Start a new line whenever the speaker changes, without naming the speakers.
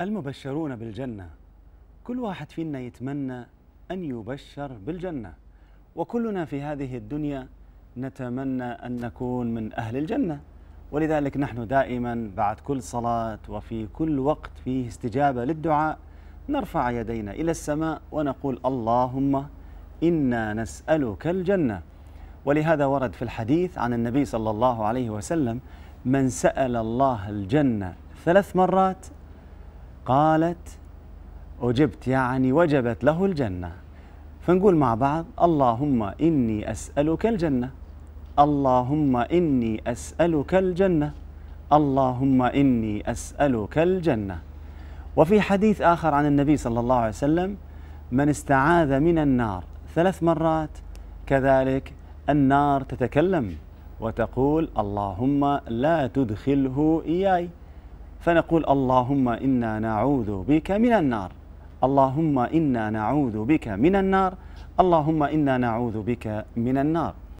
المبشرون بالجنة كل واحد فينا يتمنى أن يبشر بالجنة وكلنا في هذه الدنيا نتمنى أن نكون من أهل الجنة ولذلك نحن دائما بعد كل صلاة وفي كل وقت فيه استجابة للدعاء نرفع يدينا إلى السماء ونقول اللهم إنا نسألك الجنة ولهذا ورد في الحديث عن النبي صلى الله عليه وسلم من سأل الله الجنة ثلاث مرات قالت أجبت يعني وجبت له الجنة فنقول مع بعض اللهم إني أسألك الجنة اللهم إني أسألك الجنة اللهم إني أسألك الجنة وفي حديث آخر عن النبي صلى الله عليه وسلم من استعاذ من النار ثلاث مرات كذلك النار تتكلم وتقول اللهم لا تدخله إياي فنقول اللهم إنا نعوذ بك من النار اللهم إنا نعوذ بك من النار اللهم إنا نعوذ بك من النار